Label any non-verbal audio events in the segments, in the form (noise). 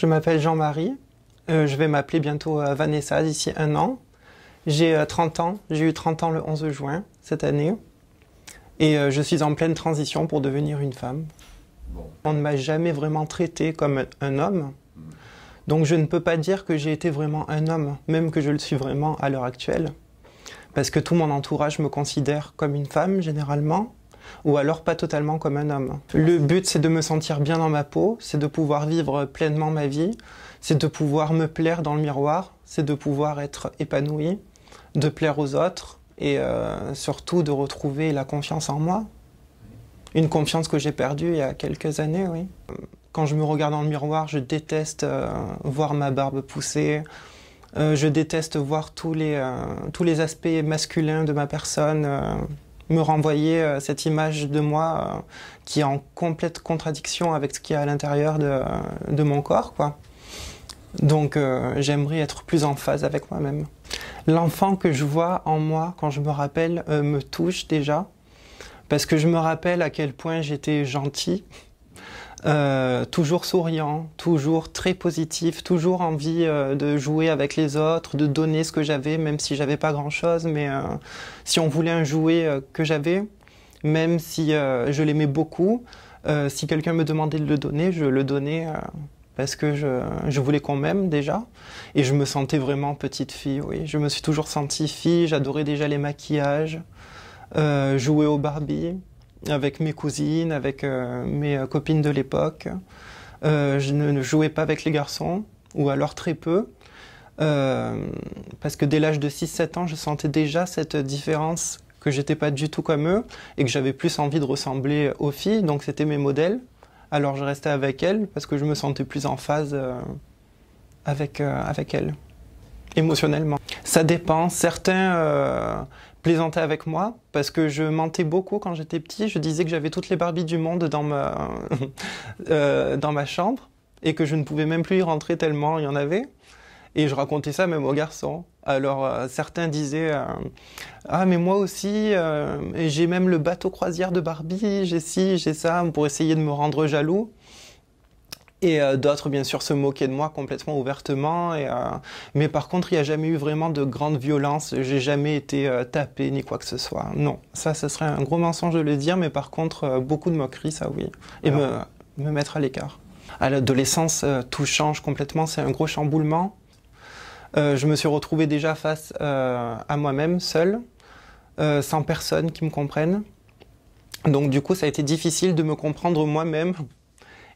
Je m'appelle Jean-Marie. Euh, je vais m'appeler bientôt euh, Vanessa d'ici un an. J'ai 30 euh, ans. J'ai eu 30 ans le 11 juin cette année. Et je suis en pleine transition pour devenir une femme. On ne m'a jamais vraiment traité comme un homme. Donc je ne peux pas dire que j'ai été vraiment un homme, même que je le suis vraiment à l'heure actuelle. Parce que tout mon entourage me considère comme une femme généralement ou alors pas totalement comme un homme. Le but, c'est de me sentir bien dans ma peau, c'est de pouvoir vivre pleinement ma vie, c'est de pouvoir me plaire dans le miroir, c'est de pouvoir être épanoui, de plaire aux autres et euh, surtout de retrouver la confiance en moi. Une confiance que j'ai perdue il y a quelques années, oui. Quand je me regarde dans le miroir, je déteste euh, voir ma barbe pousser, euh, je déteste voir tous les, tous les aspects masculins de ma personne me renvoyer euh, cette image de moi euh, qui est en complète contradiction avec ce qu'il y a à l'intérieur de, euh, de, mon corps. Quoi. Donc j'aimerais être plus en phase avec moi-même. L'enfant que je vois en moi quand je me rappelle me touche déjà, parce que je me rappelle à quel point j'étais gentil euh, toujours souriant, toujours très positif, toujours envie euh, de jouer avec les autres, de donner ce que j'avais, même si j'avais pas grand chose. Mais euh, si on voulait un jouet que j'avais, même si je l'aimais beaucoup, si quelqu'un me demandait de le donner, je le donnais parce que je, je voulais qu'on m'aime déjà. Et je me sentais vraiment petite fille, oui. Je me suis toujours sentie fille, j'adorais déjà les maquillages, jouer au Barbie avec mes cousines, avec euh, mes euh, copines de l'époque. Euh, je ne jouais pas avec les garçons, ou alors très peu. parce que dès l'âge de 6-7 ans, je sentais déjà cette différence que j'étais pas du tout comme eux et que j'avais plus envie de ressembler aux filles, donc c'était mes modèles. Alors je restais avec elles parce que je me sentais plus en phase avec, avec elles, émotionnellement. Ça dépend, certains, plaisantait avec moi parce que je mentais beaucoup quand j'étais petit. Je disais que j'avais toutes les Barbies du monde dans ma, (laughs) euh, dans ma chambre et que je ne pouvais même plus y rentrer tellement il y en avait. Et je racontais ça même aux garçons. Alors euh, certains disaient euh, Ah, mais moi aussi, j'ai même le bateau croisière de Barbie, j'ai ci, j'ai ça, pour essayer de me rendre jaloux et euh, d'autres bien sûr se moquaient de moi complètement ouvertement et, euh, mais par contre il n'y a jamais eu vraiment de grande violence j'ai jamais été euh, tapé ni quoi que ce soit non ça ce serait un gros mensonge de le dire mais par contre beaucoup de moqueries ça oui et me, me, mettre à l'écart à l'adolescence tout change complètement c'est un gros chamboulement je me suis retrouvé déjà face à moi-même seul sans personne qui me comprenne donc du coup ça a été difficile de me comprendre moi-même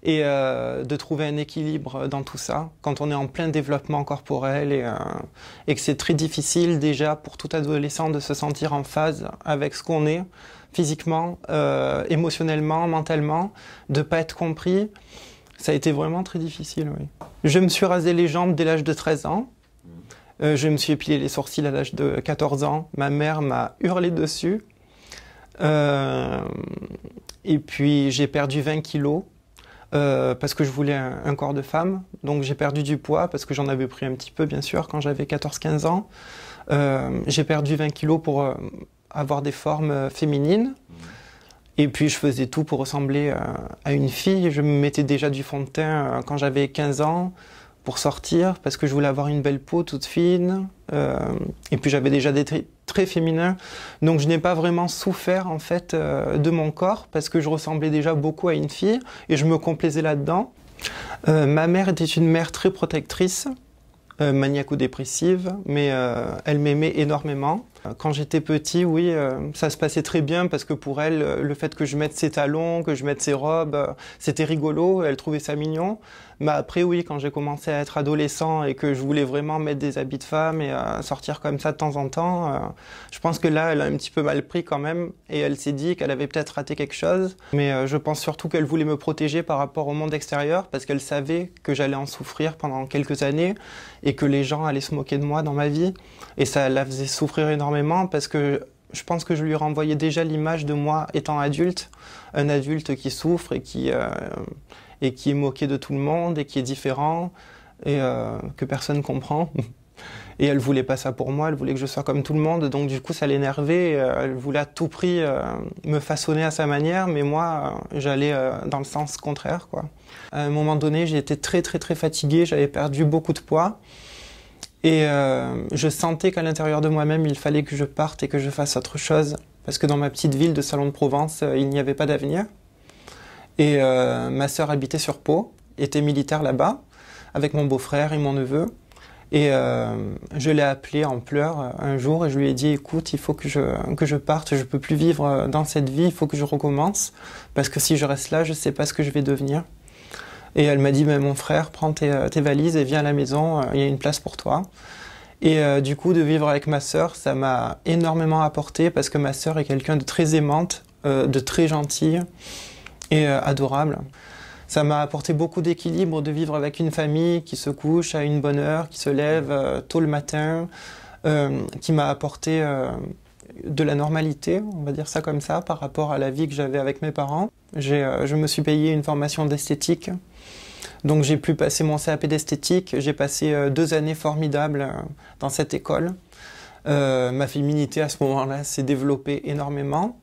et euh, de trouver un équilibre dans tout ça quand on est en plein développement corporel et, euh, et que c'est très difficile déjà pour tout adolescent de se sentir en phase avec ce qu'on est physiquement, euh, émotionnellement, mentalement, de pas être compris. Ça a été vraiment très difficile, oui. Je me suis rasé les jambes dès l'âge de 13 ans. je me suis épilé les sourcils à l'âge de 14 ans. Ma mère m'a hurlé dessus. et puis j'ai perdu 20 kilos euh, parce que je voulais un, corps de femme. Donc j'ai perdu du poids parce que j'en avais pris un petit peu, bien sûr, quand j'avais 14-15 ans. Euh, j'ai perdu 20 kilos pour euh, avoir des formes féminines. Mmh. Et puis je faisais tout pour ressembler à une fille. Je me mettais déjà du fond de teint quand j'avais 15 ans pour sortir parce que je voulais avoir une belle peau toute fine. Euh, et puis j'avais déjà des traits très féminins. Donc je n'ai pas vraiment souffert en fait euh, de mon corps parce que je ressemblais déjà beaucoup à une fille et je me complaisais là-dedans. Euh, ma mère était une mère très protectrice, maniaque ou dépressive mais elle m'aimait énormément. Quand j'étais petit, oui, ça se passait très bien parce que pour elle, le fait que je mette ses talons, que je mette ses robes, c'était rigolo, elle trouvait ça mignon. Mais bah, après oui, quand j'ai commencé à être adolescent et que je voulais vraiment mettre des habits de femme et euh, sortir comme ça de temps en temps, euh, je pense que là elle a un petit peu mal pris quand même et elle s'est dit qu'elle avait peut-être raté quelque chose. Mais euh, je pense surtout qu'elle voulait me protéger par rapport au monde extérieur parce qu'elle savait que j'allais en souffrir pendant quelques années et que les gens allaient se moquer de moi dans ma vie et ça la faisait souffrir énormément parce que je pense que je lui renvoyais déjà l'image de moi étant adulte, un adulte qui souffre et qui, et qui est moqué de tout le monde et qui est différent et euh, que personne comprend. (laughs) Et elle voulait pas ça pour moi, elle voulait que je sois comme tout le monde, donc du coup ça l'énervait, euh, elle voulait à tout prix euh, me façonner à sa manière, mais moi j'allais dans le sens contraire. Quoi. À un moment donné j'étais très très très fatigué, j'avais perdu beaucoup de poids, et je sentais qu'à l'intérieur de moi-même il fallait que je parte et que je fasse autre chose, parce que dans ma petite ville de Salon de Provence il n'y avait pas d'avenir. Et euh, ma sœur habitait sur Pau, était militaire là-bas, avec mon beau-frère et mon neveu. Et euh, je l'ai appelé en pleurs euh, un jour et je lui ai dit écoute, il faut que je, que je parte, je peux plus vivre dans cette vie, il faut que je recommence, parce que si je reste là, je ne sais pas ce que je vais devenir. Et elle m'a dit mais mon frère, prends tes, valises et viens à la maison, il y a une place pour toi. Et du coup, de vivre avec ma sœur, ça m'a énormément apporté parce que ma sœur est quelqu'un de très aimante, de très gentille. Euh, adorable. Ça m'a apporté beaucoup d'équilibre de vivre avec une famille qui se couche à une bonne heure, qui se lève euh, tôt le matin, euh, qui m'a apporté de la normalité, on va dire ça comme ça, par rapport à la vie que j'avais avec mes parents. je me suis payé une formation d'esthétique, donc j'ai pu passer mon CAP d'esthétique, j'ai passé deux années formidables dans cette école. ma féminité à ce moment-là s'est développée énormément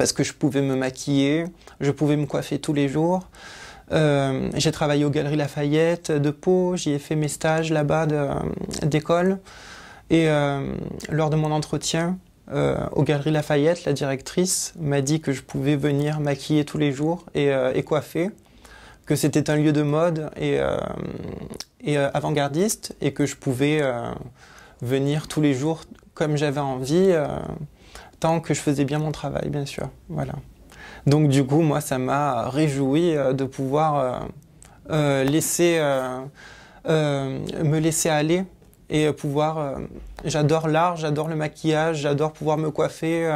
parce que je pouvais me maquiller, je pouvais me coiffer tous les jours. Euh, j'ai travaillé aux Galeries Lafayette de Pau, j'y ai fait mes stages là-bas euh, d'école. Et euh, lors de mon entretien euh, aux Galeries Lafayette, la directrice m'a dit que je pouvais venir maquiller tous les jours et, coiffer, que c'était un lieu de mode et, et avant-gardiste et que je pouvais venir tous les jours comme j'avais envie tant que je faisais bien mon travail, bien sûr. Voilà. Donc du coup, moi, ça m'a réjoui euh, de pouvoir euh, euh, laisser, me laisser aller et pouvoir. j'adore l'art, j'adore le maquillage, j'adore pouvoir me coiffer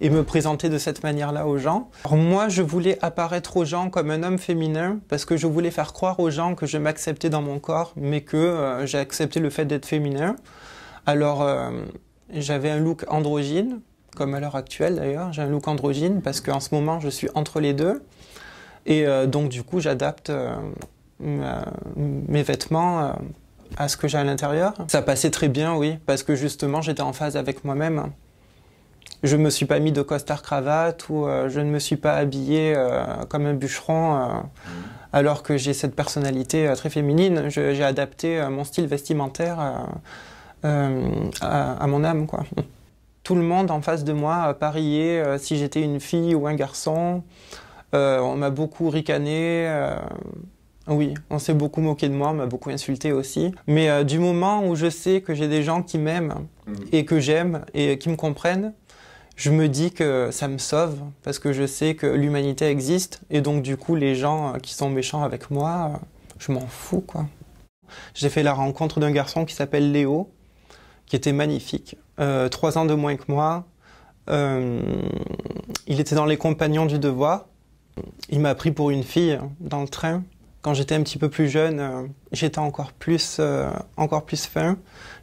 et me présenter de cette manière-là aux gens. Alors, moi, je voulais apparaître aux gens comme un homme féminin parce que je voulais faire croire aux gens que je m'acceptais dans mon corps, mais que j'acceptais le fait d'être féminin. Alors j'avais un look androgyne comme à l'heure actuelle d'ailleurs. J'ai un look androgyne parce qu'en ce moment, je suis entre les deux. Et euh, donc, du coup, j'adapte euh, mes vêtements euh, à ce que j'ai à l'intérieur. Ça passait très bien, oui, parce que justement, j'étais en phase avec moi-même. Je ne me suis pas mis de costard-cravate ou je ne me suis pas habillé comme un bûcheron mmh. alors que j'ai cette personnalité très féminine. J'ai adapté mon style vestimentaire à, mon âme, quoi tout le monde en face de moi pariait parié euh, si j'étais une fille ou un garçon. Euh, on m'a beaucoup ricané. Euh, oui, on s'est beaucoup moqué de moi, on m'a beaucoup insulté aussi. Mais du moment où je sais que j'ai des gens qui m'aiment mm. et que j'aime et qui me comprennent, je me dis que ça me sauve parce que je sais que l'humanité existe et donc du coup les gens qui sont méchants avec moi, je m'en fous quoi. J'ai fait la rencontre d'un garçon qui s'appelle Léo, qui était magnifique. Euh, trois ans de moins que moi. Euh, il était dans les compagnons du devoir. Il m'a pris pour une fille hein, dans le train. Quand j'étais un petit peu plus jeune, euh, j'étais encore plus, encore plus fin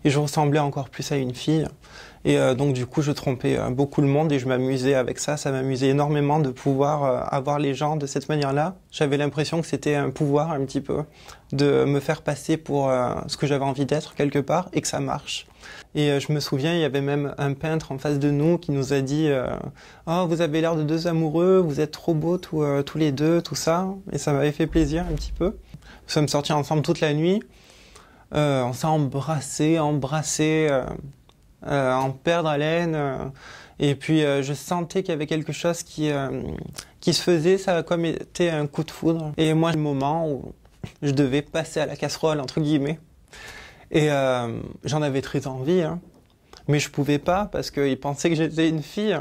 et je ressemblais encore plus à une fille. Et donc du coup, je trompais beaucoup le monde et je m'amusais avec ça. Ça m'amusait énormément de pouvoir avoir les gens de cette manière-là. J'avais l'impression que c'était un pouvoir un petit peu de me faire passer pour ce que j'avais envie d'être quelque part et que ça marche. Et euh, je me souviens, il y avait même un peintre en face de nous qui nous a dit oh, vous avez l'air de deux amoureux, vous êtes trop beaux euh, tous les deux, tout ça. » Et ça m'avait fait plaisir un petit peu. Nous sommes sortis ensemble toute la nuit. on s'est embrassé, embrassés, en perdre haleine. et puis je sentais qu'il y avait quelque chose qui, qui se faisait, ça a comme été un coup de foudre. Et moi, le moment où je devais passer à la casserole, entre guillemets, et euh, j'en avais très envie, hein. mais je pouvais pas parce qu'il pensait que j'étais une fille.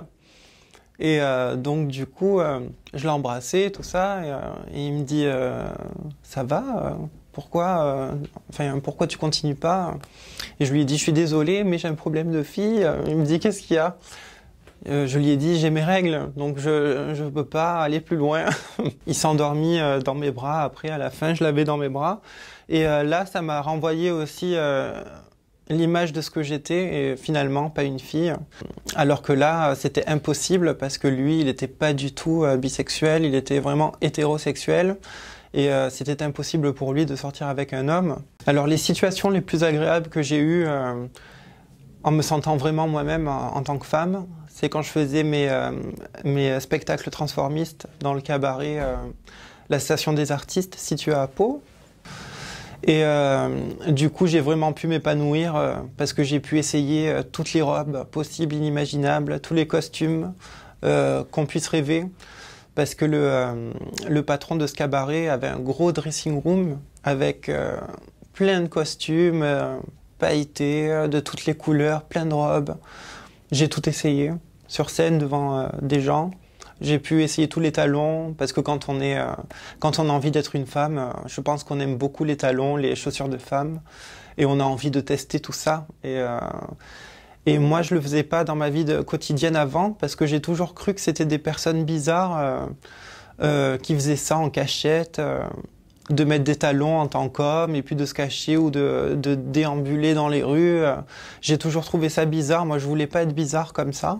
Et euh, donc du coup, euh, je l'ai embrassé, tout ça, et, il me dit ça va pourquoi, enfin, pourquoi tu continues pas Et je lui ai dit, je suis désolé, mais j'ai un problème de fille. Il me dit, qu'est-ce qu'il y a Je lui ai dit, j'ai mes règles, donc je ne peux pas aller plus loin. (laughs) il s'est endormi dans mes bras. Après, à la fin, je l'avais dans mes bras. Et euh, là, ça m'a renvoyé aussi euh, l'image de ce que j'étais et finalement pas une fille. Alors que là, euh, c'était impossible parce que lui, il n'était pas du tout bisexuel, il était vraiment hétérosexuel et c'était impossible pour lui de sortir avec un homme. Alors les situations les plus agréables que j'ai eues en me sentant vraiment moi-même en, tant que femme, c'est quand je faisais mes, mes spectacles transformistes dans le cabaret La Station des Artistes située à Pau. Et euh, du coup, j'ai vraiment pu m'épanouir euh, parce que j'ai pu essayer euh, toutes les robes possibles, inimaginables, tous les costumes qu'on puisse rêver parce que le, patron de ce cabaret avait un gros dressing room avec plein de costumes pailletés, de toutes les couleurs, plein de robes. J'ai tout essayé sur scène devant des gens. J'ai pu essayer tous les talons parce que quand on est, euh, quand on a envie d'être une femme, euh, je pense qu'on aime beaucoup les talons, les chaussures de femme, et on a envie de tester tout ça. Et, euh, moi, je le faisais pas dans ma vie quotidienne avant parce que j'ai toujours cru que c'était des personnes bizarres qui faisaient ça en cachette. de mettre des talons en tant qu'homme et puis de se cacher ou de, de déambuler dans les rues. J'ai toujours trouvé ça bizarre. Moi, je voulais pas être bizarre comme ça.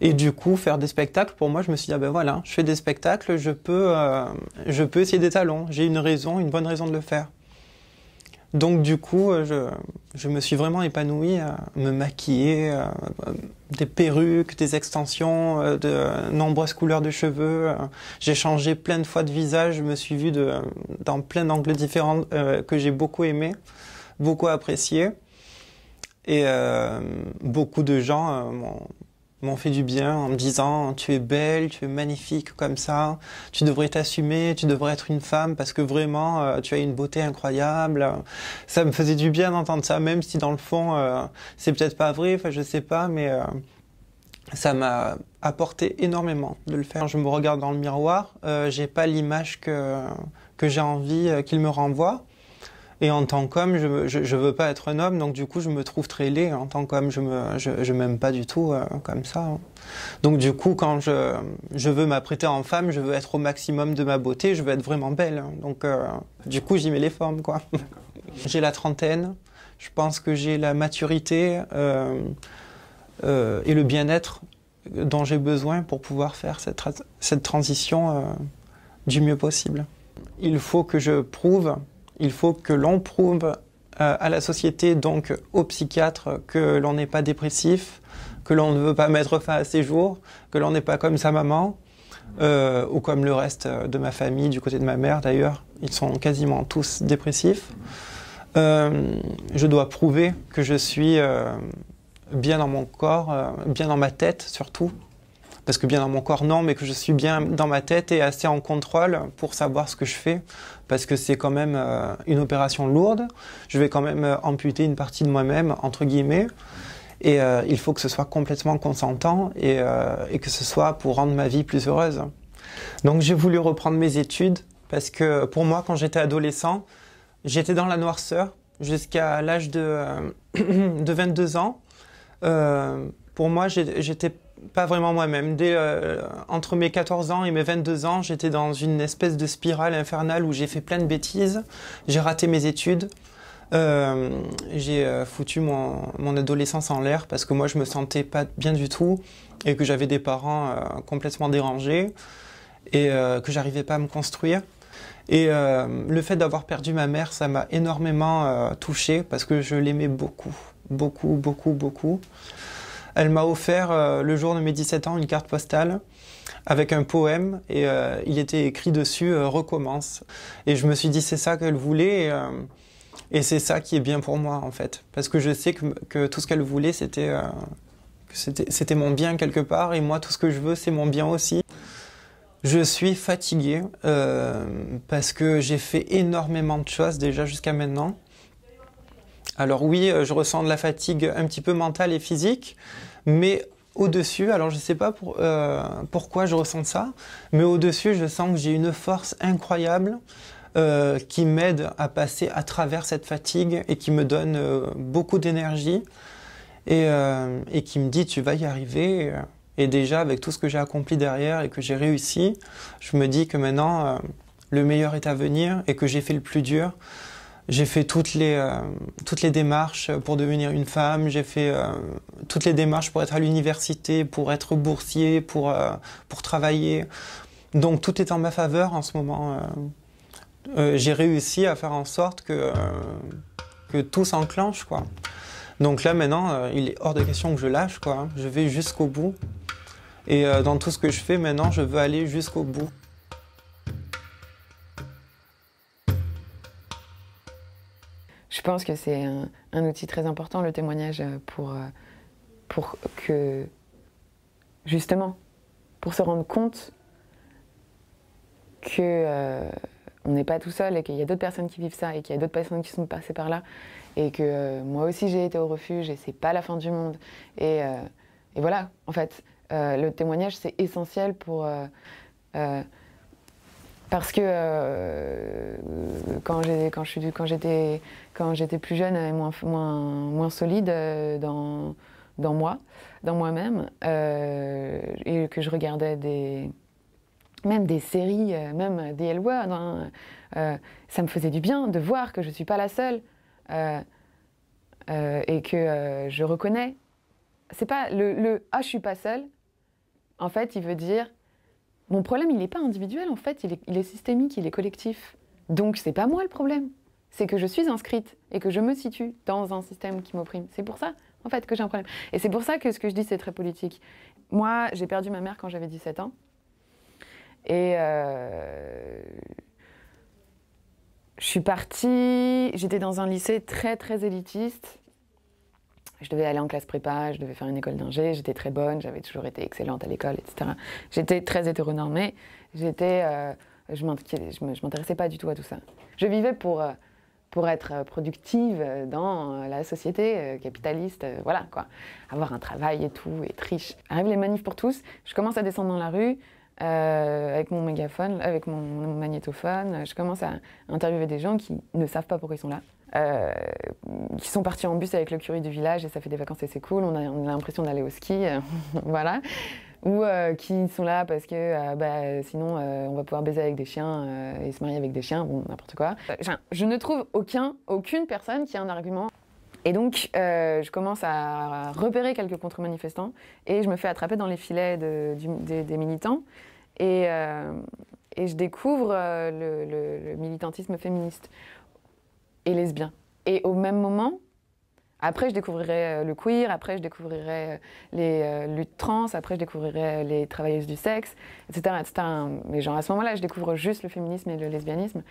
Et du coup, faire des spectacles, pour moi, je me suis dit, ah ben voilà, je fais des spectacles, je peux, euh, je peux essayer des talons, J'ai une raison, une bonne raison de le faire. Donc du coup, euh, je, je me suis vraiment épanoui à me maquiller, euh, des perruques, des extensions, de nombreuses couleurs de cheveux. J'ai changé plein de fois de visage, je me suis vu de, dans plein d'angles différents que j'ai beaucoup aimé, beaucoup apprécié. Et beaucoup de gens m'ont fait du bien en me disant tu es belle, tu es magnifique comme ça, tu devrais t'assumer, tu devrais être une femme parce que vraiment euh, tu as une beauté incroyable. Ça me faisait du bien d'entendre ça, même si dans le fond euh, c'est peut-être pas vrai, enfin je sais pas, mais euh, ça m'a apporté énormément de le faire. je me regarde dans le miroir, j'ai pas l'image que j'ai envie qu'il me renvoie. Et en tant qu'homme, je, ne veux pas être un homme, donc du coup, je me trouve très laid. En tant qu'homme, je me, je, m'aime pas du tout euh, comme ça. Hein. Donc du coup, quand je, veux m'apprêter en femme, je veux être au maximum de ma beauté, je veux être vraiment belle. Hein. Donc euh, du coup, j'y mets les formes, quoi. (laughs) j'ai la trentaine, je pense que j'ai la maturité euh, et le bien-être dont j'ai besoin pour pouvoir faire cette, cette transition du mieux possible. Il faut que je prouve il faut que l'on prouve euh, à la société, donc au psychiatre, que l'on n'est pas dépressif, que l'on ne veut pas mettre fin à ses jours, que l'on n'est pas comme sa maman, euh, ou comme le reste de ma famille, du côté de ma mère d'ailleurs. Ils sont quasiment tous dépressifs. Euh, je dois prouver que je suis bien dans mon corps, bien dans ma tête surtout, parce que bien dans mon corps, non, mais que je suis bien dans ma tête et assez en contrôle pour savoir ce que je fais, parce que c'est quand même euh, une opération lourde. Je vais quand même euh, amputer une partie de moi-même, entre guillemets. Et euh, il faut que ce soit complètement consentant et, que ce soit pour rendre ma vie plus heureuse. Donc j'ai voulu reprendre mes études parce que pour moi, quand j'étais adolescent, j'étais dans la noirceur jusqu'à l'âge de, (clears throat) de 22 ans. pour moi, j'étais pas vraiment moi-même. Dès euh, entre mes 14 ans et mes 22 ans, j'étais dans une espèce de spirale infernale où j'ai fait plein de bêtises. J'ai raté mes études. Euh, j'ai euh, foutu mon, adolescence en l'air parce que moi je me sentais pas bien du tout et que j'avais des parents complètement dérangés et que j'arrivais pas à me construire. Et le fait d'avoir perdu ma mère, ça m'a énormément touché parce que je l'aimais beaucoup, beaucoup, beaucoup, beaucoup. Elle m'a offert euh, le jour de mes 17 ans une carte postale avec un poème et euh, il était écrit dessus euh, Recommence. Et je me suis dit c'est ça qu'elle voulait et, c'est ça qui est bien pour moi en fait. Parce que je sais que, que tout ce qu'elle voulait c'était c'était mon bien quelque part et moi tout ce que je veux c'est mon bien aussi. Je suis fatigué parce que j'ai fait énormément de choses déjà jusqu'à maintenant alors oui, euh, je ressens de la fatigue un petit peu mentale et physique, mais au-dessus, alors je ne sais pas euh, pourquoi je ressens ça, mais au-dessus, je sens que j'ai une force incroyable euh, qui m'aide à passer à travers cette fatigue et qui me donne beaucoup d'énergie et, qui me dit tu vas y arriver. Et déjà, avec tout ce que j'ai accompli derrière et que j'ai réussi, je me dis que maintenant, le meilleur est à venir et que j'ai fait le plus dur. J'ai fait toutes les, euh, toutes les démarches pour devenir une femme, j'ai fait euh, toutes les démarches pour être à l'université, pour être boursier, pour, euh, pour travailler. Donc tout est en ma faveur en ce moment. j'ai réussi à faire en sorte que, que tout s'enclenche. quoi. Donc là maintenant, il est hors de question que je lâche. quoi. Je vais jusqu'au bout. Et dans tout ce que je fais maintenant, je veux aller jusqu'au bout. je pense que c'est un, outil très important, le témoignage, euh, pour, euh, pour que, justement, pour se rendre compte que euh, on n'est pas tout seul et qu'il y a d'autres personnes qui vivent ça et qu'il y a d'autres personnes qui sont passées par là et que moi aussi j'ai été au refuge et c'est pas la fin du monde et voilà en fait le témoignage c'est essentiel pour parce que euh, quand j'étais quand j'étais plus jeune et moins moins, moins solide euh, dans dans moi, dans moi-même, euh, et que je regardais des même des séries, même des L-Word, hein, ça me faisait du bien de voir que je ne suis pas la seule et que je reconnais. C'est pas le, le ah je suis pas seule. En fait, il veut dire mon problème, il n'est pas individuel en fait, il est, systémique, il est collectif. Donc c'est pas moi le problème. C'est que je suis inscrite et que je me situe dans un système qui m'opprime. C'est pour ça, en fait, que j'ai un problème. Et c'est pour ça que ce que je dis, c'est très politique. Moi, j'ai perdu ma mère quand j'avais 17 ans. Et euh, je suis partie, j'étais dans un lycée très, très élitiste. Je devais aller en classe prépa, je devais faire une école d'ingé, j'étais très bonne, j'avais toujours été excellente à l'école, etc. J'étais très hétéronormée, j'étais, euh, je ne m'intéressais pas du tout à tout ça. Je vivais pour, euh, pour être euh, productive dans la société capitaliste, voilà quoi. Avoir un travail et tout, être riche. Arrive les manifs pour tous, je commence à descendre dans la rue, avec mon mégaphone, avec mon magnétophone, je commence à interviewer des gens qui ne savent pas pourquoi ils sont là. Euh, qui sont partis en bus avec le curie du village et ça fait des vacances et c'est cool, on a, l'impression d'aller au ski, euh, (laughs) voilà. Ou euh, qui sont là parce que bah, sinon on va pouvoir baiser avec des chiens et se marier avec des chiens, bon, n'importe quoi. je ne trouve aucun, aucune personne qui a un argument. Et donc, je commence à repérer quelques contre-manifestants et je me fais attraper dans les filets des, militants. Et, et je découvre le, le militantisme féministe et lesbien. Et au même moment, après, je découvrirai euh, le queer, après, je découvrirai euh, les euh, luttes trans, après, je découvrirai les travailleuses du sexe, etc. etc. Mais genre, à ce moment-là, je découvre juste le féminisme et le lesbianisme.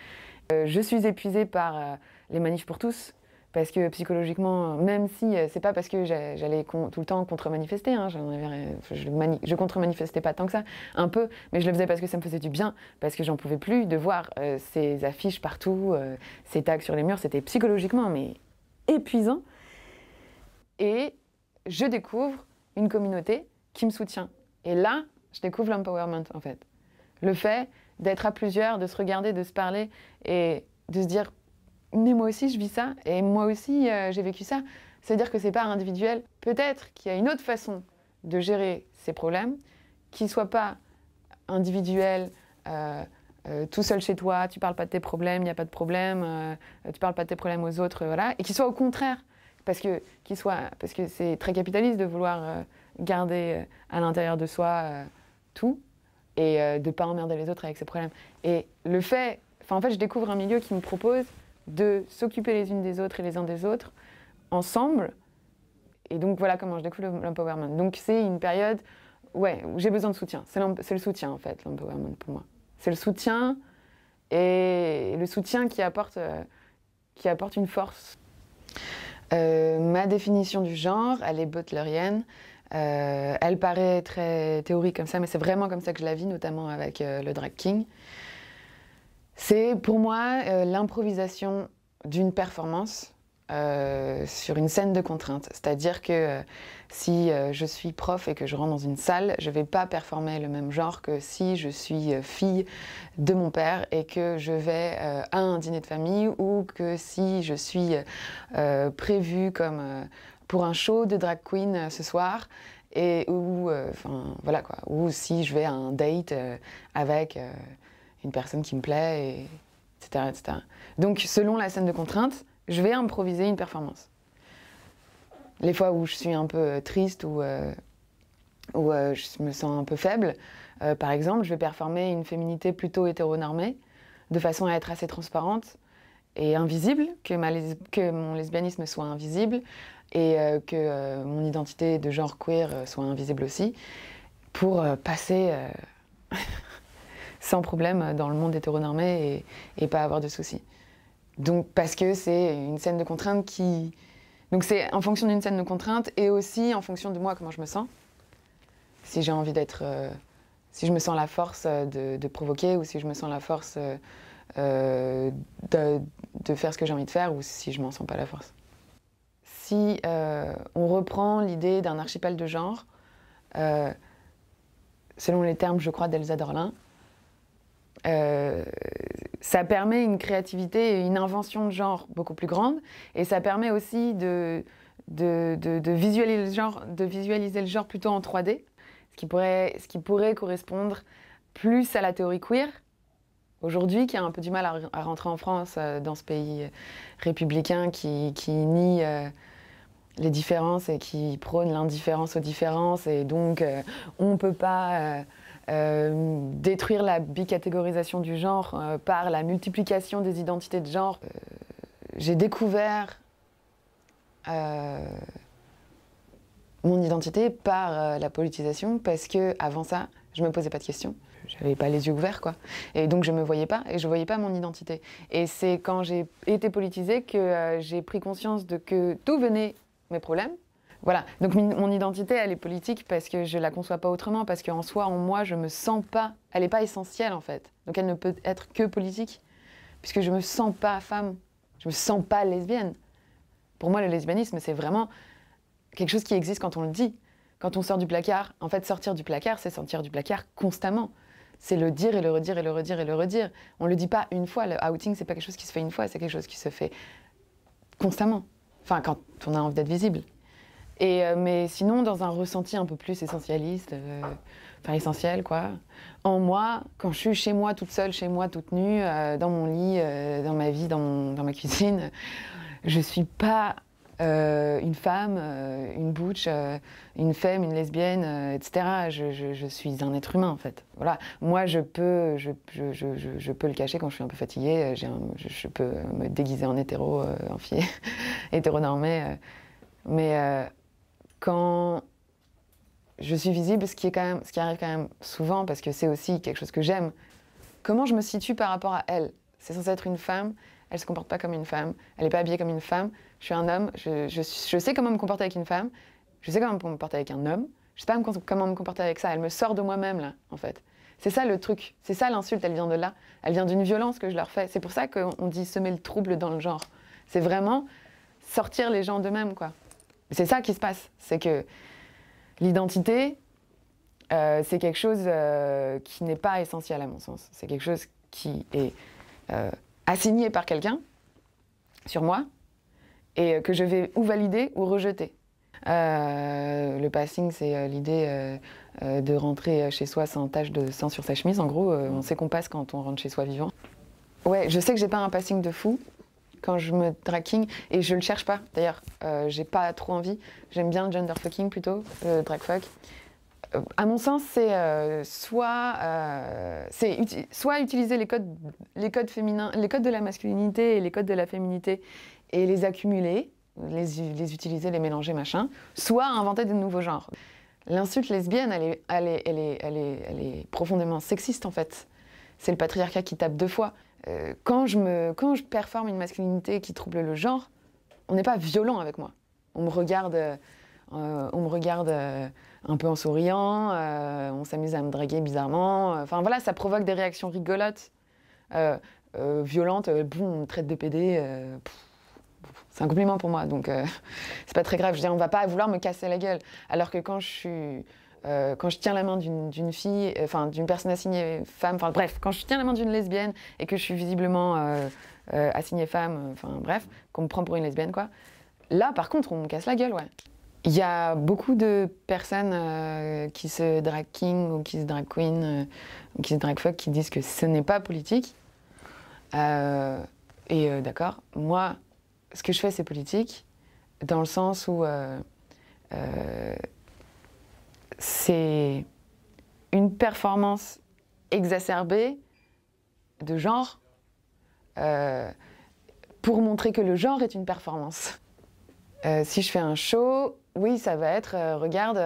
je suis épuisée par les manifs pour tous, parce que psychologiquement, même si euh, c'est pas parce que j'allais tout le temps contre-manifester, hein, je, contre-manifestais pas tant que ça, un peu, mais je le faisais parce que ça me faisait du bien, parce que j'en pouvais plus de voir euh, ces affiches partout, euh, ces tags sur les murs, c'était psychologiquement mais épuisant. Et je découvre une communauté qui me soutient. Et là, je découvre l'empowerment en fait. Le fait d'être à plusieurs, de se regarder, de se parler et de se dire mais moi aussi je vis ça et moi aussi euh, j'ai vécu ça. C'est-à-dire que c'est pas individuel. Peut-être qu'il y a une autre façon de gérer ces problèmes qui soit pas individuel, euh, euh, tout seul chez toi, tu parles pas de tes problèmes, il n'y a pas de problème, tu tu parles pas de tes problèmes aux autres, voilà, et qui soit au contraire, parce que qui soit, parce que c'est très capitaliste de vouloir garder à l'intérieur de soi tout et de de pas emmerder les autres avec ses problèmes. Et le fait, enfin en fait, je découvre un milieu qui me propose de s'occuper les unes des autres et les uns des autres ensemble. Et donc voilà comment je découvre l'empowerment. Donc c'est une période ouais, où j'ai besoin de soutien. C'est le soutien en fait, l'empowerment pour moi. C'est le soutien et le soutien qui apporte, euh, qui apporte une force. Euh, ma définition du genre, elle est butlerienne. Euh, elle paraît très théorique comme ça, mais c'est vraiment comme ça que je la vis, notamment avec le drag king. C'est pour moi euh, l'improvisation d'une performance euh, sur une scène de contrainte. C'est-à-dire que euh, si je suis prof et que je rentre dans une salle, je ne vais pas performer le même genre que si je suis fille de mon père et que je vais à un dîner de famille ou que si je suis prévue comme pour un show de drag queen ce soir et ou voilà quoi ou si je vais à un date avec une personne qui me plaît, etc., etc. Donc, selon la scène de contrainte, je vais improviser une performance. Les fois où je suis un peu triste ou, euh, où, euh, je me sens un peu faible, euh, par exemple, je vais performer une féminité plutôt hétéronormée, de façon à être assez transparente et invisible, que mon lesbianisme soit invisible et que mon identité de genre queer soit invisible aussi, pour passer... (laughs) sans problème dans le monde hétéronormé et, pas avoir de soucis. Donc, parce que c'est une scène de contrainte qui. Donc, c'est en fonction d'une scène de contrainte et aussi en fonction de moi, comment je me sens. Si j'ai envie d'être. Euh, si je me sens la force euh, de, provoquer ou si je me sens la force euh, de, faire ce que j'ai envie de faire ou si je m'en sens pas la force. Si on reprend l'idée d'un archipel de genre, selon les termes, je crois, d'Elsa Dorlin, euh, ça permet une créativité et une invention de genre beaucoup plus grande. Et ça permet aussi de, de, de, visualiser, le genre, de visualiser le genre plutôt en 3D, ce qui pourrait, ce qui pourrait correspondre plus à la théorie queer. Aujourd'hui, qui a un peu du mal à, rentrer en France euh, dans ce pays euh, républicain qui, nie les différences et qui prône l'indifférence aux différences. Et donc, on ne peut pas euh, détruire la bicatégorisation du genre euh, par la multiplication des identités de genre. Euh, j'ai découvert mon identité par la politisation parce que avant ça, je me posais pas de questions. J'avais pas les yeux ouverts, quoi. Et donc je me voyais pas et je voyais pas mon identité. Et c'est quand j'ai été politisée que j'ai pris conscience de que d'où venaient mes problèmes voilà. Donc mon identité, elle est politique parce que je la conçois pas autrement, parce qu'en soi, en moi, je me sens pas. Elle est pas essentielle en fait. Donc elle ne peut être que politique, puisque je me sens pas femme, je me sens pas lesbienne. Pour moi, le lesbianisme, c'est vraiment quelque chose qui existe quand on le dit, quand on sort du placard. En fait, sortir du placard, c'est sortir du placard constamment. C'est le dire et le redire et le redire et le redire. On le dit pas une fois. Le outing, c'est pas quelque chose qui se fait une fois, c'est quelque chose qui se fait constamment. Enfin, quand on a envie d'être visible. Euh, mais sinon, dans un ressenti un peu plus essentialiste, euh, enfin essentiel quoi, en moi, quand je suis chez moi, toute seule, chez moi, toute nue, euh, dans mon lit, dans ma vie, dans, ma (laughs) cuisine, je suis pas une femme, une butch, une femme, une lesbienne, etc. Je, suis un être humain en fait. Voilà. Moi, je peux, je, je peux le cacher quand je suis un peu fatiguée. je, peux me déguiser en hétéro, en fille, (laughs) hétéronormée. mais quand je suis visible, ce qui, est quand même, ce qui arrive quand même souvent, parce que c'est aussi quelque chose que j'aime, comment je me situe par rapport à elle C'est censé être une femme, elle se comporte pas comme une femme, elle n'est pas habillée comme une femme, je suis un homme, je, sais comment me comporter avec une femme, je sais comment me comporter avec un homme, je sais pas comment me comporter avec ça, elle me sort de moi-même là, en fait. C'est ça le truc, c'est ça l'insulte, elle vient de là, elle vient d'une violence que je leur fais. C'est pour ça qu'on dit semer le trouble dans le genre. C'est vraiment sortir les gens d'eux-mêmes, quoi. C'est ça qui se passe, c'est que l'identité, euh, c'est quelque chose euh, qui n'est pas essentiel à mon sens. C'est quelque chose qui est euh, assigné par quelqu'un sur moi et que je vais ou valider ou rejeter. le passing, c'est l'idée de rentrer chez soi sans tache de sang sur sa chemise. En gros, on sait qu'on passe quand on rentre chez soi vivant. Ouais, je sais que j'ai pas un passing de fou, quand je me drag et je le cherche pas. D'ailleurs, euh, j'ai pas trop envie. J'aime bien le gender fucking plutôt, le drag fuck. Euh, à mon sens, c'est euh, soit, c'est soit utiliser les codes, les codes féminins, les codes de la masculinité et les codes de la féminité et les accumuler, les, les utiliser, les mélanger, machin, soit inventer de nouveaux genres. L'insulte lesbienne, elle elle, est, elle, est, elle est, profondément sexiste en fait. C'est le patriarcat qui tape deux fois. Euh, quand, je me, quand je performe une masculinité qui trouble le genre, on n'est pas violent avec moi. On me regarde, euh, on me regarde euh, un peu en souriant, on s'amuse à me draguer bizarrement. Enfin voilà, ça provoque des réactions rigolotes, violentes. Bon, on me traite de PD. c'est un compliment pour moi, donc (laughs) c'est pas très grave. Je dis, on va pas vouloir me casser la gueule. Alors que quand je suis euh, quand je tiens la main d'une fille, euh, enfin d'une personne assignée femme, enfin bref, quand je tiens la main d'une lesbienne et que je suis visiblement euh, assignée femme, enfin bref, qu'on me prend pour une lesbienne, quoi. Là, par contre, on me casse la gueule, ouais. Il y a beaucoup de personnes qui se drag king ou qui se drag queen ou qui se drag fuck qui disent que ce n'est pas politique. et d'accord, moi, ce que je fais, c'est politique, dans le sens où c'est une performance exacerbée de genre euh, pour montrer que le genre est une performance. Euh, si je fais un show, oui, ça va être, euh, regarde,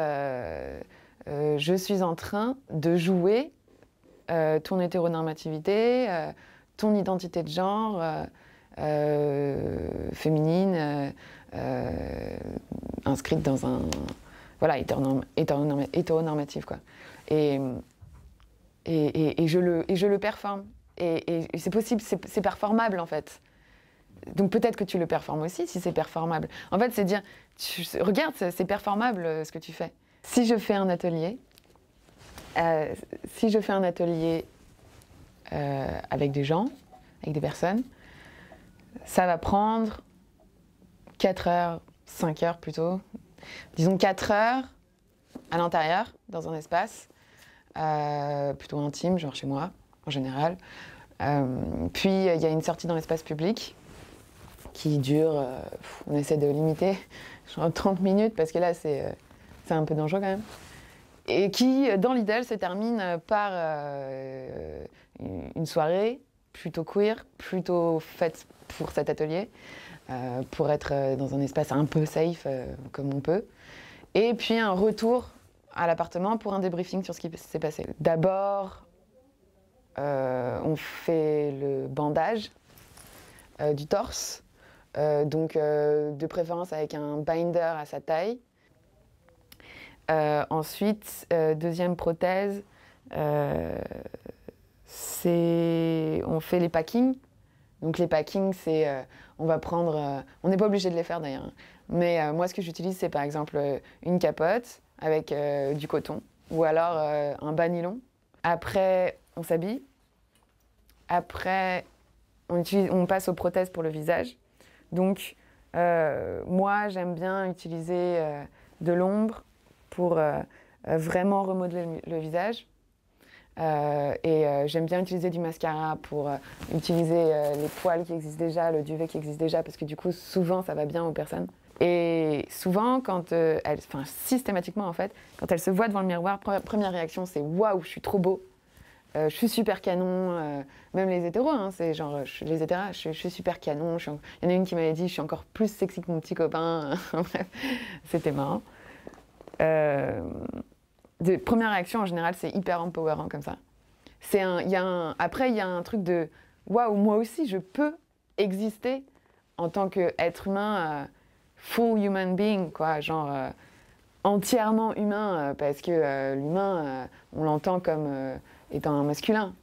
je suis en train de jouer ton hétéronormativité, ton identité de genre, féminine, inscrite dans un, voilà, hétéronormative. Quoi. Et, et, et, je le, et je le performe. Et, c'est possible, c'est performable en fait. Donc peut-être que tu le performes aussi si c'est performable. En fait, c'est dire, tu, regarde, c'est performable euh, ce que tu fais. Si je fais un atelier, euh, si je fais un atelier euh, avec des gens, avec des personnes, ça va prendre 4 heures, 5 heures plutôt disons 4 heures à l'intérieur, dans un espace euh, plutôt intime, genre chez moi en général. Euh, puis il y a une sortie dans l'espace public qui dure, euh, on essaie de limiter, (laughs) genre 30 minutes parce que là c'est un peu dangereux quand même et qui, dans l'idéal, se termine par une soirée plutôt queer, plutôt faite pour cet atelier, euh, pour être euh, dans un espace un peu safe euh, comme on peut. Et puis un retour à l'appartement pour un débriefing sur ce qui s'est passé. D'abord, on fait le bandage du torse, donc de préférence avec un binder à sa taille. ensuite, deuxième prothèse, c'est on fait les packings donc les packings, c'est euh, on va prendre, euh, on n'est pas obligé de les faire d'ailleurs. Hein. Mais euh, moi, ce que j'utilise, c'est par exemple une capote avec du coton ou alors un bas nylon. Après, on s'habille. Après, on, passe aux prothèses pour le visage. Donc moi, j'aime bien utiliser de l'ombre pour vraiment remodeler le visage. Euh, et euh, j'aime bien utiliser du mascara pour euh, utiliser les poils qui existent déjà, le duvet qui existe déjà, parce que du coup, souvent, ça va bien aux personnes. Et souvent, quand elle enfin, systématiquement en fait, quand elle se voit devant le miroir, première réaction, c'est waouh, je suis trop beau. je suis super canon, même les hétéros, hein, c'est genre les hétéros, je, suis super canon. Il y en a une qui m'avait dit je suis encore plus sexy que mon petit copain. (laughs) Bref, c'était marrant. Première réaction en général, c'est hyper empowerant comme ça. C'est un, y a après, il y a un truc de waouh, moi aussi, je peux exister en tant qu'être humain, euh, full human being, quoi, genre euh, entièrement humain, euh, parce que l'humain, on l'entend comme étant un masculin.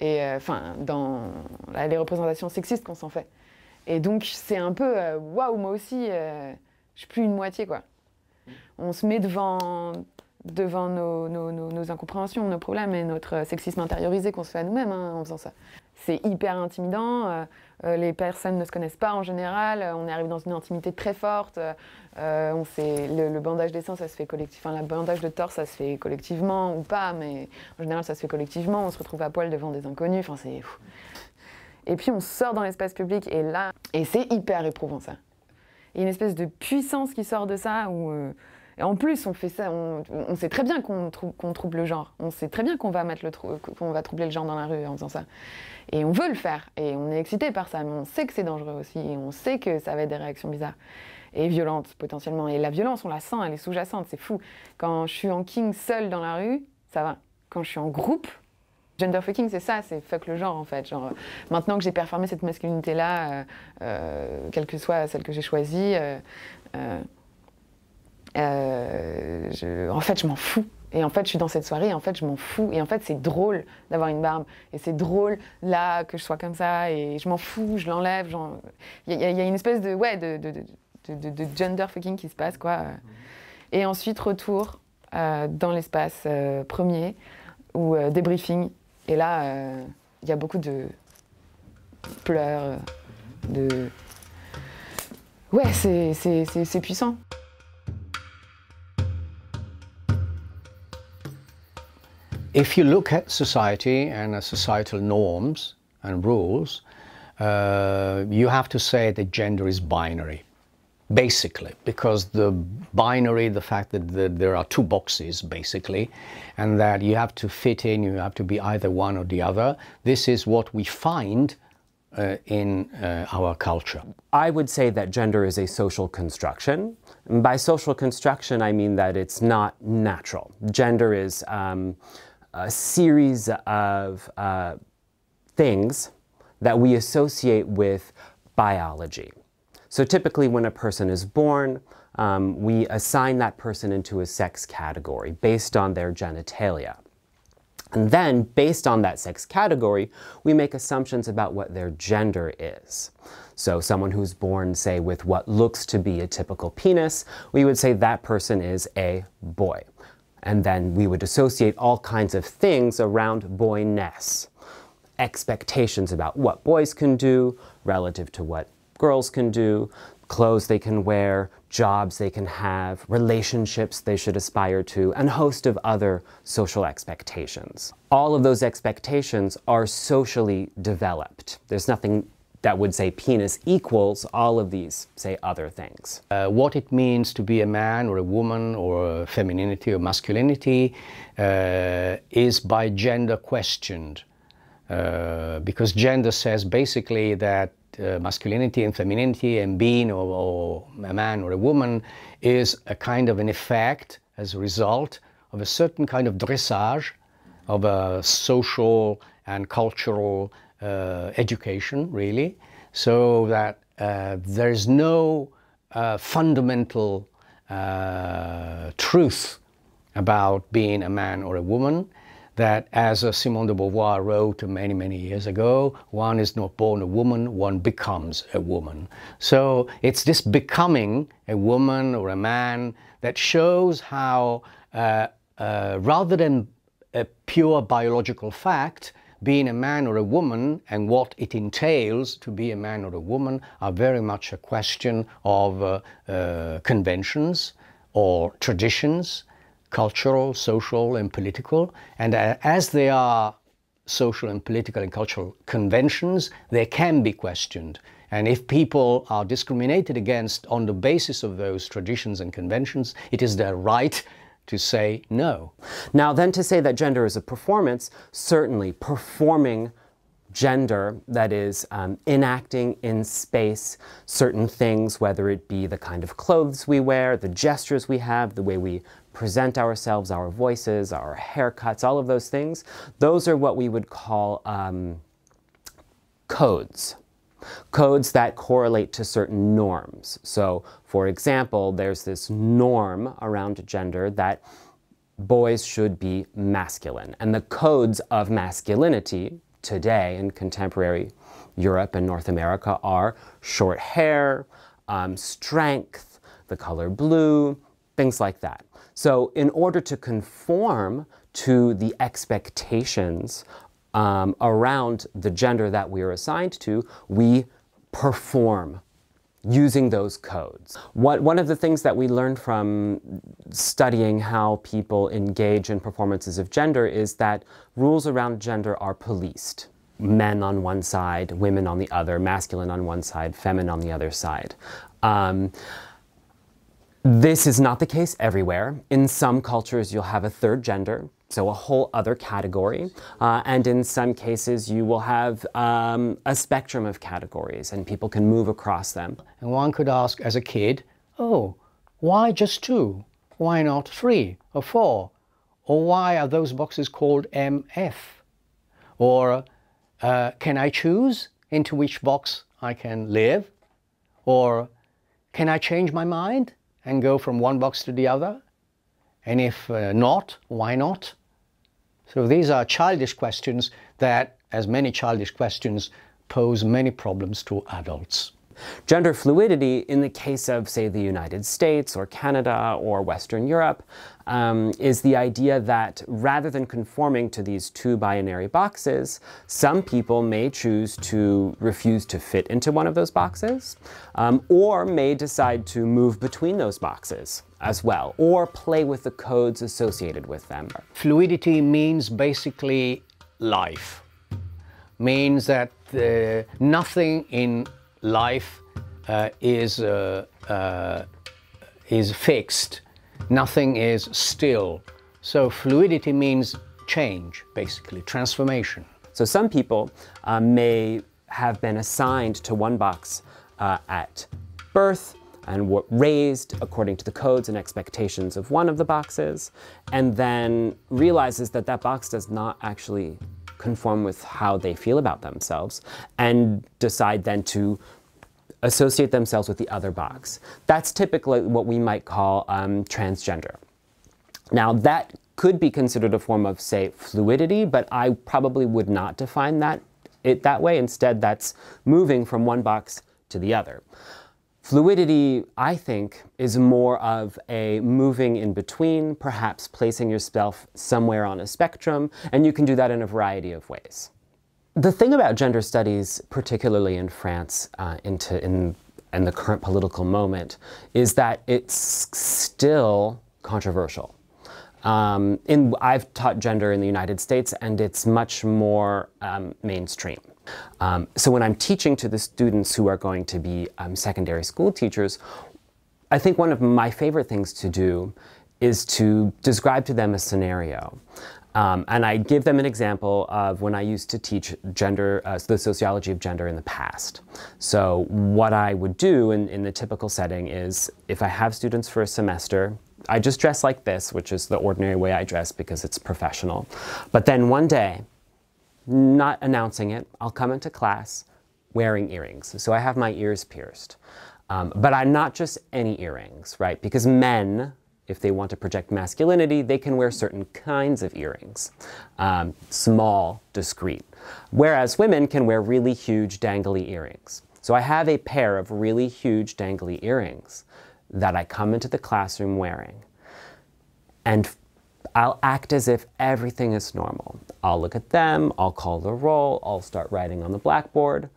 Et enfin, dans les représentations sexistes qu'on s'en fait. Et donc, c'est un peu waouh, moi aussi, je suis plus une moitié, quoi. Mm. On se met devant devant nos, incompréhensions, nos problèmes et notre euh, sexisme intériorisé qu'on se fait à nous-mêmes hein, en faisant ça. C'est hyper intimidant, euh, euh, les personnes ne se connaissent pas en général, on arrive dans une intimité très forte, on sait, le, bandage des seins, ça se fait collectivement, enfin, le bandage de torse, ça se fait collectivement ou pas, mais en général, ça se fait collectivement, on se retrouve à poil devant des inconnus, enfin c'est... Et puis on sort dans l'espace public et là, et c'est hyper éprouvant ça. Il y a une espèce de puissance qui sort de ça où... Et en plus, on fait ça, on, sait très bien qu'on trouble le genre. On sait très bien qu'on va, mettre le qu'on va troubler le genre dans la rue en faisant ça. Et on veut le faire. Et on est excité par ça. Mais on sait que c'est dangereux aussi. Et on sait que ça va être des réactions bizarres. Et violentes, potentiellement. Et la violence, on la sent, elle est sous-jacente. C'est fou. Quand je suis en king seule dans la rue, ça va. Quand je suis en groupe, gender fucking, c'est ça, c'est fuck le genre en fait. Genre, maintenant que j'ai performé cette masculinité-là, euh, euh, quelle que soit celle que j'ai choisie, euh, euh, en fait, je m'en fous. Et en fait, je suis dans cette soirée, et en fait, je m'en fous. Et en fait, c'est drôle d'avoir une barbe. Et c'est drôle, là, que je sois comme ça. Et je m'en fous, je l'enlève. Il y, a une espèce de, ouais, de, de, de, gender fucking qui se passe, quoi. Et ensuite, retour euh, dans l'espace euh, premier, ou débriefing. Et là, il y a beaucoup de pleurs, de... Ouais, c'est puissant. if you look at society and societal norms and rules, uh, you have to say that gender is binary, basically, because the binary, the fact that the, there are two boxes, basically, and that you have to fit in, you have to be either one or the other, this is what we find uh, in uh, our culture. I would say that gender is a social construction. And by social construction, I mean that it's not natural. Gender is. Um, a series of uh, things that we associate with biology. So typically when a person is born, um, we assign that person into a sex category based on their genitalia. And then, based on that sex category, we make assumptions about what their gender is. So, someone who's born, say, with what looks to be a typical penis, we would say that person is a boy. And then we would associate all kinds of things around boyness expectations about what boys can do relative to what girls can do, clothes they can wear, jobs they can have, relationships they should aspire to, and a host of other social expectations. All of those expectations are socially developed. There's nothing that would say penis equals all of these, say, other things. Uh, what it means to be a man or a woman or femininity or masculinity uh, is by gender questioned. Uh, because gender says basically that uh, masculinity and femininity and being or, or a man or a woman is a kind of an effect as a result of a certain kind of dressage of a social and cultural uh, education, really, so that uh, there is no uh, fundamental truth about being a man or a woman that as Simone de Beauvoir wrote many, many years ago, one is not born a woman, one becomes a woman. So it's this becoming a woman or a man that shows how, uh, uh, rather than a pure biological fact, being a man or a woman and what it entails to be a man or a woman are very much a question of uh, uh, conventions or traditions, cultural, social, and political. And uh, as they are social and political and cultural conventions, they can be questioned. And if people are discriminated against on the basis of those traditions and conventions, it is their right to say no. Now, then to say that gender is a performance, certainly performing gender, that is, um, enacting in space certain things, whether it be the kind of clothes we wear, the gestures we have, the way we present ourselves, our voices, our haircuts, all of those things, those are what we would call um, codes codes that correlate to certain norms. So, for example, there's this norm around gender that boys should be masculine, and the codes of masculinity today in contemporary Europe and North America are short hair, um, strength, the color blue, things like that. So, in order to conform to the expectations um, around the gender that we are assigned to, we perform using those codes. What, one of the things that we learned from studying how people engage in performances of gender is that rules around gender are policed. Men on one side, women on the other, masculine on one side, feminine on the other side. Um, this is not the case everywhere. In some cultures, you'll have a third gender so a whole other category. Uh, and in some cases, you will have um, a spectrum of categories and people can move across them. And one could ask as a kid, oh, why just two? Why not three or four? Or why are those boxes called MF? Or uh, can I choose into which box I can live? Or can I change my mind and go from one box to the other? And if uh, not, why not? So these are childish questions that, as many childish questions, pose many problems to adults. Gender fluidity, in the case of, say, the United States or Canada or Western Europe, um, is the idea that rather than conforming to these two binary boxes, some people may choose to refuse to fit into one of those boxes, um, or may decide to move between those boxes as well, or play with the codes associated with them. Fluidity means basically life, means that uh, nothing in life uh, is, uh, uh, is fixed, nothing is still. So fluidity means change, basically, transformation. So some people uh, may have been assigned to one box uh, at birth, and were raised according to the codes and expectations of one of the boxes, and then realizes that that box does not actually conform with how they feel about themselves, and decide then to associate themselves with the other box. That's typically what we might call um, transgender. Now, that could be considered a form of, say, fluidity, but I probably would not define that it that way. Instead, that's moving from one box to the other. Fluidity, I think, is more of a moving in between, perhaps placing yourself somewhere on a spectrum, and you can do that in a variety of ways. The thing about gender studies, particularly in France, uh, into, in, and the current political moment, is that it's still controversial. Um, in, I've taught gender in the United States, and it's much more um, mainstream. Um, so when I'm teaching to the students who are going to be um, secondary school teachers, I think one of my favorite things to do is to describe to them a scenario. Um, and I give them an example of when I used to teach gender, uh, the sociology of gender in the past. So, what I would do in, in the typical setting is if I have students for a semester, I just dress like this, which is the ordinary way I dress because it's professional. But then one day, not announcing it, I'll come into class wearing earrings. So I have my ears pierced. Um, but I'm not just any earrings, right? Because men, if they want to project masculinity, they can wear certain kinds of earrings, um, small, discreet. Whereas women can wear really huge, dangly earrings. So I have a pair of really huge, dangly earrings that I come into the classroom wearing. And I'll act as if everything is normal. I'll look at them, I'll call the roll, I'll start writing on the blackboard.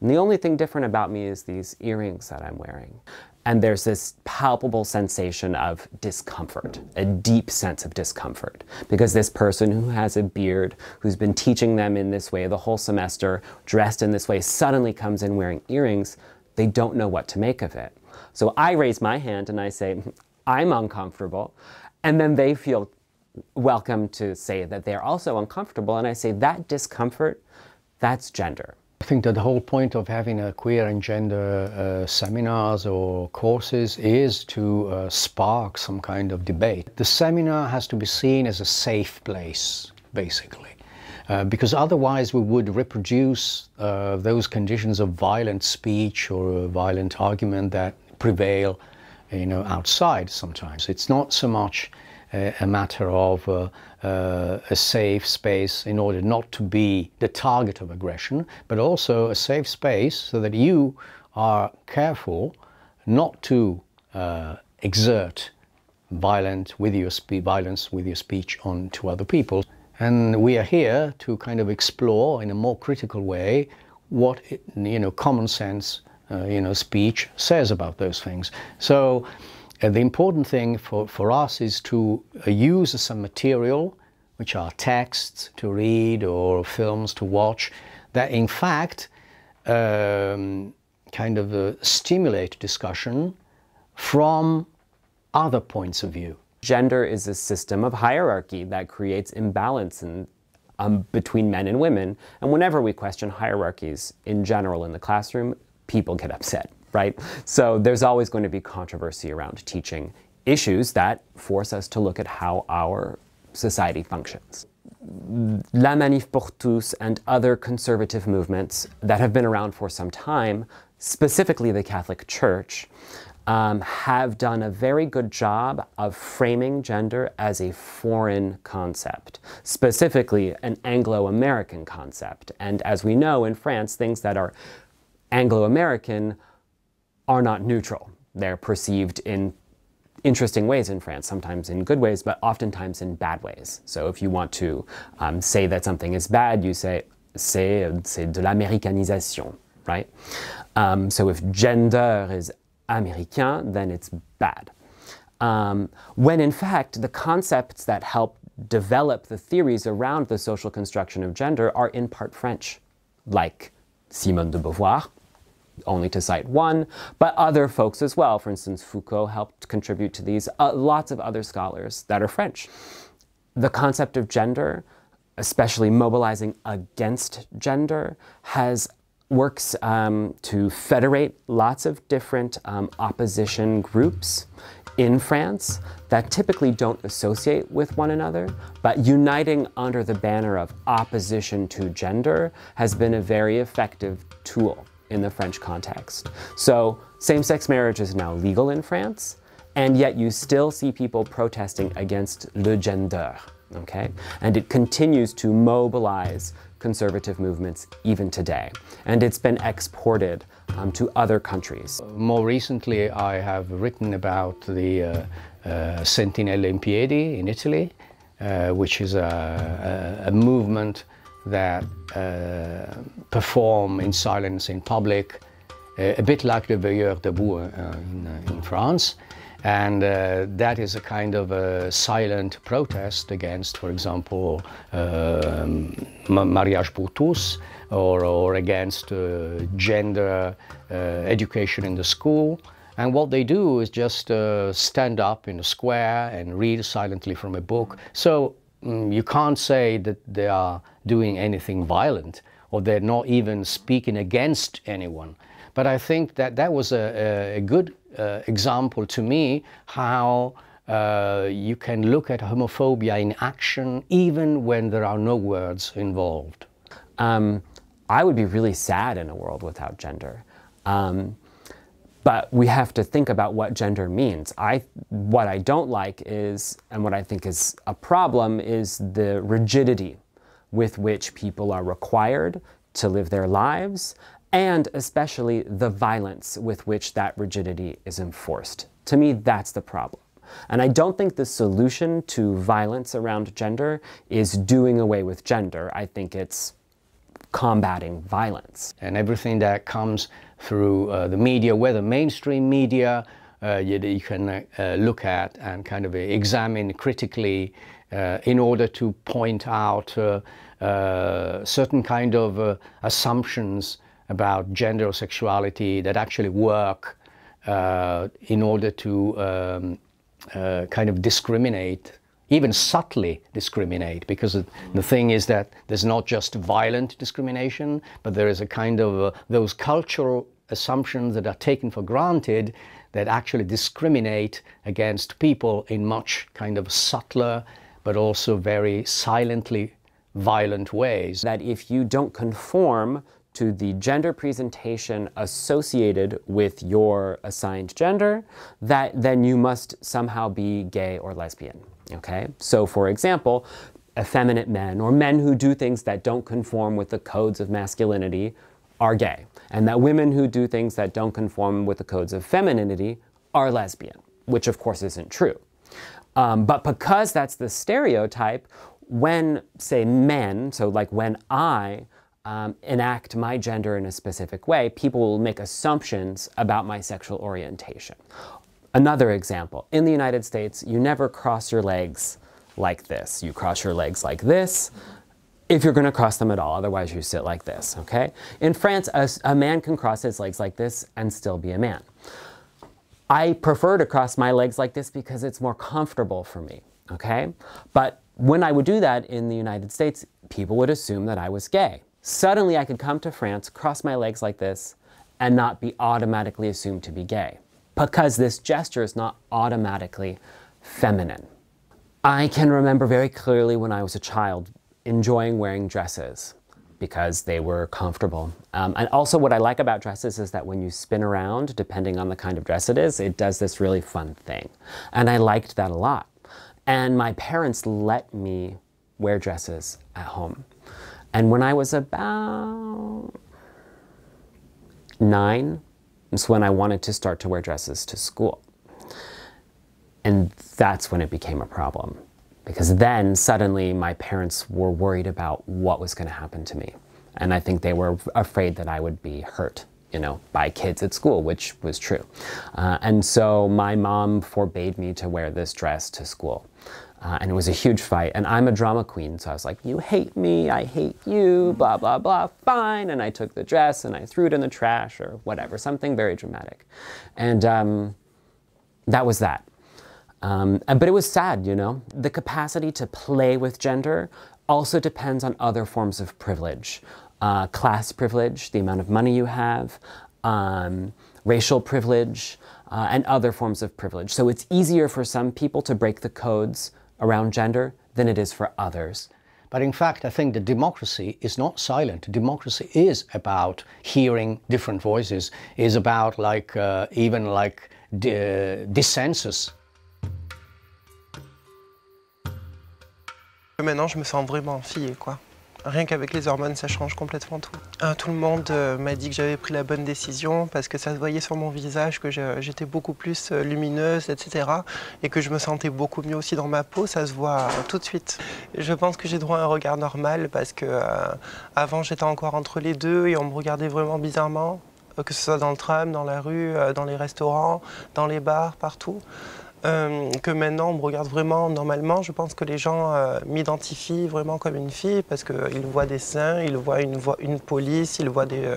And the only thing different about me is these earrings that I'm wearing. And there's this palpable sensation of discomfort, a deep sense of discomfort, because this person who has a beard, who's been teaching them in this way the whole semester, dressed in this way, suddenly comes in wearing earrings. They don't know what to make of it. So I raise my hand and I say, I'm uncomfortable. And then they feel welcome to say that they're also uncomfortable. And I say that discomfort, that's gender. I think that the whole point of having a queer and gender uh, seminars or courses is to uh, spark some kind of debate. The seminar has to be seen as a safe place, basically. Uh, because otherwise we would reproduce uh, those conditions of violent speech or violent argument that prevail you know, outside sometimes. It's not so much a matter of uh, uh, a safe space in order not to be the target of aggression, but also a safe space so that you are careful not to uh, exert violent with your violence with your speech on to other people. And we are here to kind of explore in a more critical way what it, you know common sense uh, you know speech says about those things. So. Uh, the important thing for, for us is to uh, use some material, which are texts to read or films to watch, that in fact um, kind of uh, stimulate discussion from other points of view. Gender is a system of hierarchy that creates imbalance in, um, between men and women. And whenever we question hierarchies in general in the classroom, people get upset right? So there's always going to be controversy around teaching issues that force us to look at how our society functions. La Manif pour tous and other conservative movements that have been around for some time, specifically the Catholic Church, um, have done a very good job of framing gender as a foreign concept, specifically an Anglo American concept. And as we know in France, things that are Anglo American are not neutral. They're perceived in interesting ways in France, sometimes in good ways, but oftentimes in bad ways. So if you want to um, say that something is bad, you say, c'est, c'est de l'américanisation, right? Um, so if gender is américain, then it's bad. Um, when in fact, the concepts that help develop the theories around the social construction of gender are in part French, like Simone de Beauvoir, only to cite one, but other folks as well. For instance, Foucault helped contribute to these, uh, lots of other scholars that are French. The concept of gender, especially mobilizing against gender, has works um, to federate lots of different um, opposition groups in France that typically don't associate with one another, but uniting under the banner of opposition to gender has been a very effective tool in the French context. So same-sex marriage is now legal in France, and yet you still see people protesting against le gender, okay? And it continues to mobilize conservative movements even today. And it's been exported um, to other countries. More recently, I have written about the uh, uh, Sentinelle in Piedi in Italy, uh, which is a, a, a movement that uh, perform in silence in public, uh, a bit like the Veilleur de Bois uh, in, uh, in, France. And that is a kind of a silent protest against, for example, um, mariage pour tous, or, or against gender education in the school. And what they do is just uh, stand up in a square and read silently from a book. So Mm, you can't say that they are doing anything violent or they're not even speaking against anyone. But I think that that was a, a good uh, example to me how uh, you can look at homophobia in action even when there are no words involved. Um, I would be really sad in a world without gender. Um, but we have to think about what gender means. I, what I don't like is, and what I think is a problem, is the rigidity with which people are required to live their lives, and especially the violence with which that rigidity is enforced. To me, that's the problem. And I don't think the solution to violence around gender is doing away with gender. I think it's combating violence. And everything that comes through uh, the media, whether mainstream media uh, you, you, can uh, look at and kind of examine critically uh, in order to point out uh, certain kind of assumptions about gender or sexuality that actually work in order to um, kind of discriminate even subtly discriminate because the thing is that there's not just violent discrimination, but there is a kind of uh, those cultural assumptions that are taken for granted that actually discriminate against people in much kind of subtler but also very silently violent ways. That if you don't conform to the gender presentation associated with your assigned gender, that then you must somehow be gay or lesbian. Okay? So, for example, effeminate men or men who do things that don't conform with the codes of masculinity are gay, and that women who do things that don't conform with the codes of femininity are lesbian, which of course isn't true. Um, but because that's the stereotype, when, say, men, so like when I um, enact my gender in a specific way, people will make assumptions about my sexual orientation. Another example, in the United States, you never cross your legs like this. You cross your legs like this if you're going to cross them at all, otherwise you sit like this, okay? In France, a, a man can cross his legs like this and still be a man. I prefer to cross my legs like this because it's more comfortable for me, okay? But when I would do that in the United States, people would assume that I was gay. Suddenly I could come to France, cross my legs like this, and not be automatically assumed to be gay because this gesture is not automatically feminine. I can remember very clearly when I was a child enjoying wearing dresses because they were comfortable. Um, and also what I like about dresses is that when you spin around, depending on the kind of dress it is, it does this really fun thing. And I liked that a lot. And my parents let me wear dresses at home. And when I was about nine, it's when I wanted to start to wear dresses to school. And that's when it became a problem. Because then suddenly my parents were worried about what was going to happen to me. And I think they were afraid that I would be hurt, you know, by kids at school, which was true. Uh, and so my mom forbade me to wear this dress to school. Uh, and it was a huge fight. And I'm a drama queen, so I was like, You hate me, I hate you, blah, blah, blah, fine. And I took the dress and I threw it in the trash or whatever, something very dramatic. And um, that was that. Um, and, but it was sad, you know? The capacity to play with gender also depends on other forms of privilege uh, class privilege, the amount of money you have, um, racial privilege. Uh, and other forms of privilege. So it's easier for some people to break the codes around gender than it is for others. But in fact, I think that democracy is not silent. Democracy is about hearing different voices, is about like uh, even like uh, dissensus. Maintenant, je me sens vraiment fille, quoi. Rien qu'avec les hormones, ça change complètement tout. Hein, tout le monde euh, m'a dit que j'avais pris la bonne décision parce que ça se voyait sur mon visage que j'étais beaucoup plus euh, lumineuse, etc. Et que je me sentais beaucoup mieux aussi dans ma peau, ça se voit euh, tout de suite. Je pense que j'ai droit à un regard normal parce que avant j'étais encore entre les deux et on me regardait vraiment bizarrement, que ce soit dans le tram, dans la rue, dans les restaurants, dans les bars, partout. Euh, que maintenant on me regarde vraiment normalement. Je pense que les gens euh, m'identifient vraiment comme une fille parce qu'ils euh, voient des seins, ils voient une, une police, ils voient des,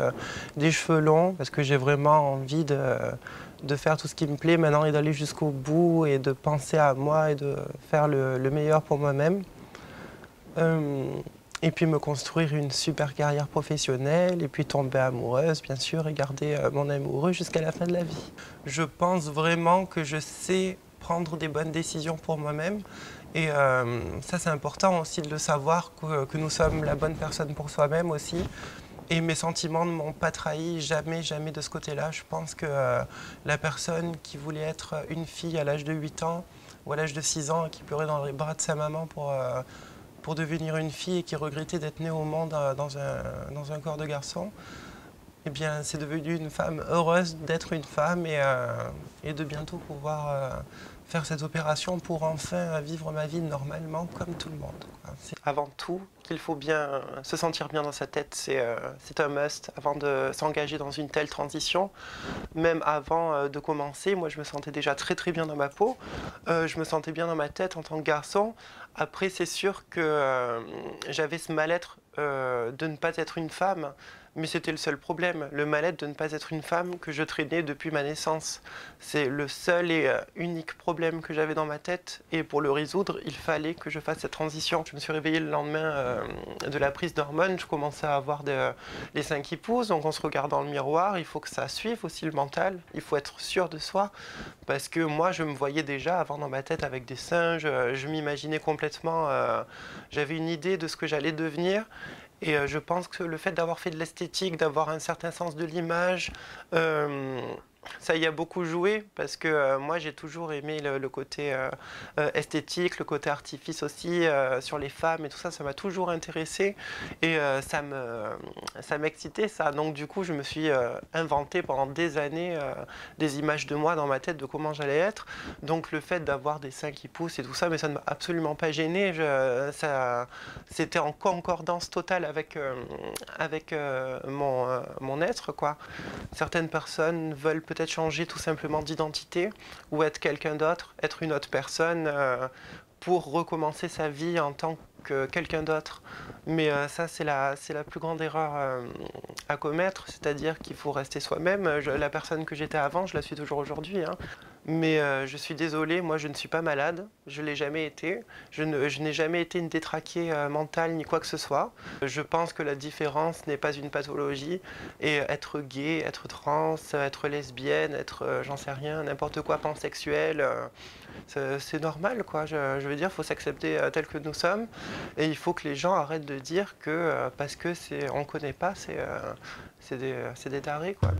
des cheveux longs. Parce que j'ai vraiment envie de, de, faire tout ce qui me plaît maintenant et d'aller jusqu'au bout et de penser à moi et de faire le, le meilleur pour moi-même. et puis me construire une super carrière professionnelle, et puis tomber amoureuse, bien sûr, et garder mon amoureux jusqu'à la fin de la vie. Je pense vraiment que je sais prendre des bonnes décisions pour moi-même. Et euh, ça, c'est important aussi de le savoir, que, nous sommes la bonne personne pour soi-même aussi. Et mes sentiments ne m'ont pas trahi, jamais, jamais de ce côté-là. Je pense que euh, la personne qui voulait être une fille à l'âge de 8 ans ou à l'âge de 6 ans, qui pleurait dans les bras de sa maman pour, euh, pour devenir une fille et qui regrettait d'être née au monde dans un, dans un corps de garçon, eh bien, c'est devenu une femme heureuse d'être une femme et, et de bientôt pouvoir faire cette opération pour enfin vivre ma vie normalement comme tout le monde. C'est avant tout qu'il faut bien euh, se sentir bien dans sa tête, euh, c'est un must avant de s'engager dans une telle transition. Même avant euh, de commencer, moi je me sentais déjà très très bien dans ma peau, je me sentais bien dans ma tête en tant que garçon. Après c'est sûr que j'avais ce mal-être de ne pas être une femme. Mais c'était le seul problème, le mal-être de ne pas être une femme que je traînais depuis ma naissance. C'est le seul et euh, unique problème que j'avais dans ma tête. Et pour le résoudre, il fallait que je fasse cette transition. Je me suis réveillée le lendemain euh, de la prise d'hormones. Je commençais à avoir des, les seins qui poussent. Donc on se regarde dans le miroir. Il faut que ça suive aussi le mental. Il faut être sûr de soi. Parce que moi, je me voyais déjà avant dans ma tête avec des singes Je, m'imaginais complètement. Euh, j'avais une idée de ce que j'allais devenir. Et euh, je pense que le fait d'avoir fait de l'esthétique, d'avoir un certain sens de l'image, euh, ça y a beaucoup joué parce que euh, moi j'ai toujours aimé le, côté euh, euh, esthétique, le côté artifice aussi sur les femmes et tout ça, ça m'a toujours intéressé et ça me ça m'excitait ça. Donc du coup je me suis inventé pendant des années des images de moi dans ma tête de comment j'allais être. Donc le fait d'avoir des seins qui poussent et tout ça, mais ça ne m'a absolument pas gêné. ça c'était en concordance totale avec avec mon mon être quoi. Certaines personnes veulent peut changer tout simplement d'identité ou être quelqu'un d'autre, être une autre personne euh, pour recommencer sa vie en tant que quelqu'un d'autre. Mais euh, ça, c'est la, la plus grande erreur euh, à commettre, c'est-à-dire qu'il faut rester soi-même. La personne que j'étais avant, je la suis toujours aujourd'hui. Hein. Mais euh, je suis désolée, moi je ne suis pas malade, je l'ai jamais été. Je n'ai jamais été une détraquée euh, mentale ni quoi que ce soit. Je pense que la différence n'est pas une pathologie. Et euh, être gay, être trans, être lesbienne, être j'en sais rien, n'importe quoi, pansexuel, c'est normal quoi. Je, veux dire, il faut s'accepter tel que nous sommes. Et il faut que les gens arrêtent de dire que parce que c'est on connaît pas, c'est des, des tarés quoi.